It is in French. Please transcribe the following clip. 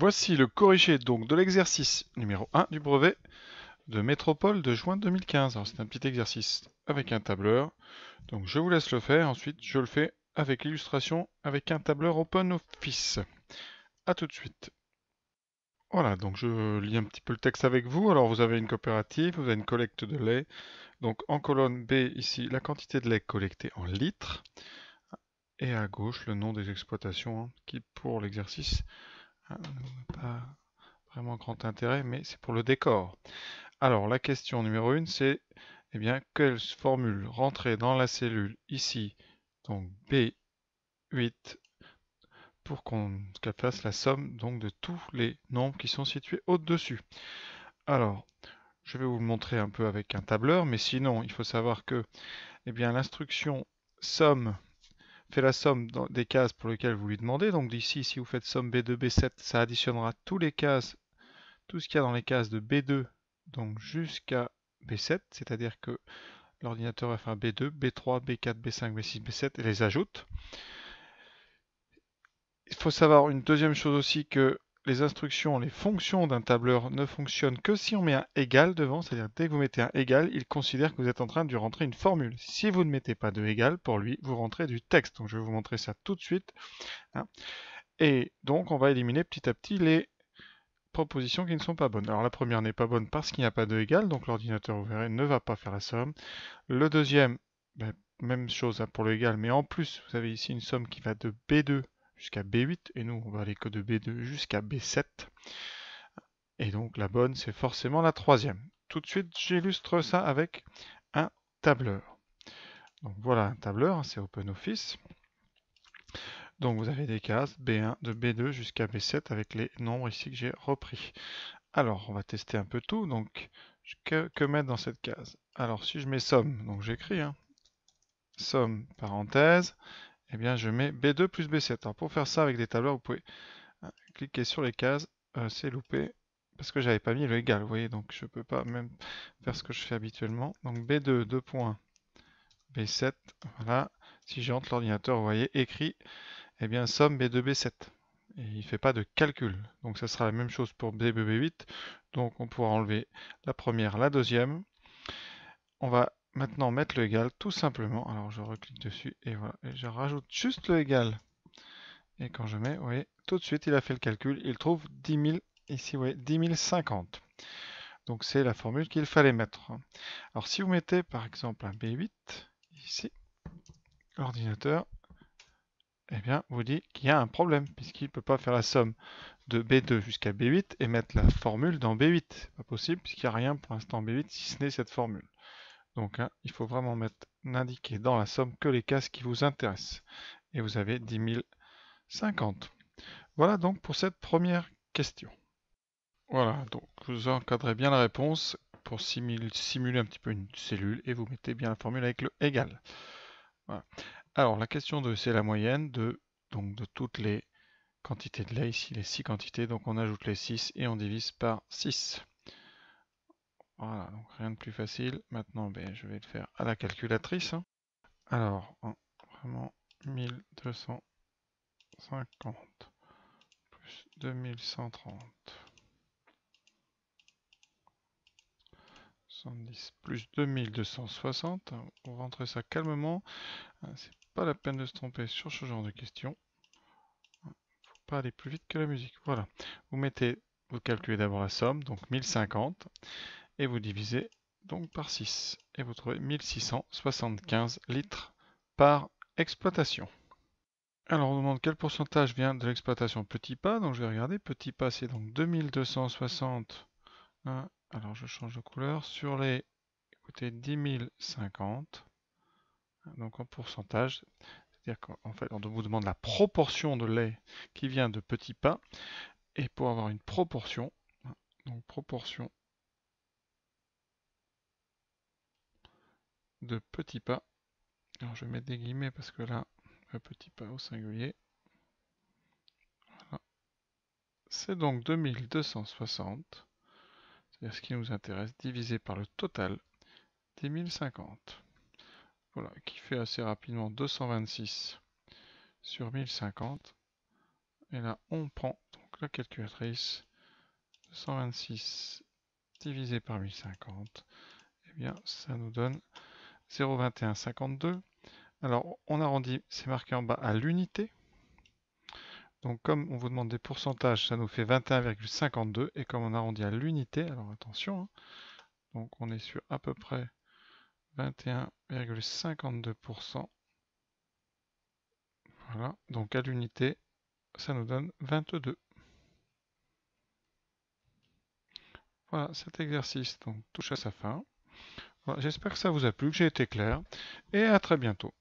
Voici le corrigé donc de l'exercice numéro 1 du brevet de métropole de juin 2015. c'est un petit exercice avec un tableur. Donc je vous laisse le faire, ensuite je le fais avec l'illustration avec un tableur Open Office. A tout de suite. Voilà, donc je lis un petit peu le texte avec vous. Alors vous avez une coopérative, vous avez une collecte de lait. Donc en colonne B ici, la quantité de lait collectée en litres. Et à gauche, le nom des exploitations hein, qui pour l'exercice ah, pas vraiment grand intérêt, mais c'est pour le décor. Alors, la question numéro 1, c'est eh bien, quelle formule rentrer dans la cellule ici Donc B8 pour qu'elle fasse la somme donc de tous les nombres qui sont situés au-dessus. Alors, je vais vous le montrer un peu avec un tableur, mais sinon, il faut savoir que eh bien l'instruction somme fait la somme des cases pour lesquelles vous lui demandez. Donc d'ici, si vous faites somme B2, B7, ça additionnera tous les cases, tout ce qu'il y a dans les cases de B2, donc jusqu'à B7, c'est-à-dire que l'ordinateur va faire B2, B3, B4, B5, B6, B7 et les ajoute. Il faut savoir une deuxième chose aussi que les instructions, les fonctions d'un tableur ne fonctionnent que si on met un égal devant, c'est-à-dire dès que vous mettez un égal, il considère que vous êtes en train de rentrer une formule. Si vous ne mettez pas de égal, pour lui, vous rentrez du texte. Donc je vais vous montrer ça tout de suite. Hein. Et donc on va éliminer petit à petit les propositions qui ne sont pas bonnes. Alors la première n'est pas bonne parce qu'il n'y a pas de égal, donc l'ordinateur, vous verrez, ne va pas faire la somme. Le deuxième, ben, même chose hein, pour le égal, mais en plus, vous avez ici une somme qui va de B2 jusqu'à B8 et nous on va aller que de B2 jusqu'à B7. Et donc la bonne c'est forcément la troisième. Tout de suite j'illustre ça avec un tableur. Donc voilà un tableur, hein, c'est OpenOffice. Donc vous avez des cases B1 de B2 jusqu'à B7 avec les nombres ici que j'ai repris. Alors on va tester un peu tout. Donc que, mettre dans cette case Alors si je mets somme, donc j'écris hein, somme parenthèse eh bien je mets B2 plus B7. Alors pour faire ça avec des tableurs, vous pouvez hein, cliquer sur les cases, euh, c'est loupé, parce que j'avais pas mis le égal, vous voyez, donc je peux pas même faire ce que je fais habituellement. Donc B2, 2 B7, voilà. Si j'entre l'ordinateur, vous voyez, écrit, eh bien somme B2, B7. Et il ne fait pas de calcul. Donc ça sera la même chose pour b B8. Donc on pourra enlever la première, la deuxième. On va maintenant mettre le égal tout simplement. Alors je reclique dessus et voilà. Et je rajoute juste le égal. Et quand je mets, vous voyez, tout de suite il a fait le calcul. Il trouve 10 000 ici, vous voyez, 10 050. Donc c'est la formule qu'il fallait mettre. Alors si vous mettez par exemple un B8 ici, l'ordinateur, eh bien vous dit qu'il y a un problème puisqu'il ne peut pas faire la somme de B2 jusqu'à B8 et mettre la formule dans B8. pas possible puisqu'il n'y a rien pour l'instant en B8 si ce n'est cette formule. Donc hein, il faut vraiment mettre n'indiquer dans la somme que les cases qui vous intéressent. Et vous avez 10 050. Voilà donc pour cette première question. Voilà, donc vous encadrez bien la réponse pour simuler un petit peu une cellule et vous mettez bien la formule avec le égal. Alors la question 2, c'est la moyenne de, donc, de toutes les quantités de lait, ici les 6 quantités, donc on ajoute les 6 et on divise par 6. Voilà, donc rien de plus facile. Maintenant, ben, je vais le faire à la calculatrice. Hein. Alors, vraiment 1250 plus 2130. 70 plus 2260. Hein. On rentre ça calmement. Hein, c'est pas la peine de se tromper sur ce genre de questions. Faut pas aller plus vite que la musique. Voilà. Vous mettez, vous calculez d'abord la somme, donc 1050 et vous divisez donc par 6 et vous trouvez 1675 litres par exploitation. Alors on demande quel pourcentage vient de l'exploitation Petit Pas, donc je vais regarder, Petit Pas c'est donc 2260, alors je change de couleur, sur les écoutez, 10 050, donc en pourcentage, c'est-à-dire qu'en fait on vous demande la proportion de lait qui vient de Petit Pas, et pour avoir une proportion, donc proportion de petits pas. Alors je vais mettre des guillemets parce que là, un petit pas au singulier. C'est donc 2260, c'est-à-dire ce qui nous intéresse, divisé par le total des 1050. Voilà, qui fait assez rapidement 226 sur 1050. Et là, on prend donc la calculatrice 226 divisé par 1050. et eh bien, ça nous donne 0,2152 Alors, on arrondit, c'est marqué en bas à l'unité. Donc, comme on vous demande des pourcentages, ça nous fait 21,52. Et comme on arrondit à l'unité, alors attention, hein. donc on est sur à peu près 21,52%. Voilà, donc à l'unité, ça nous donne 22. Voilà, cet exercice donc, touche à sa fin. J'espère que ça vous a plu, que j'ai été clair, et à très bientôt.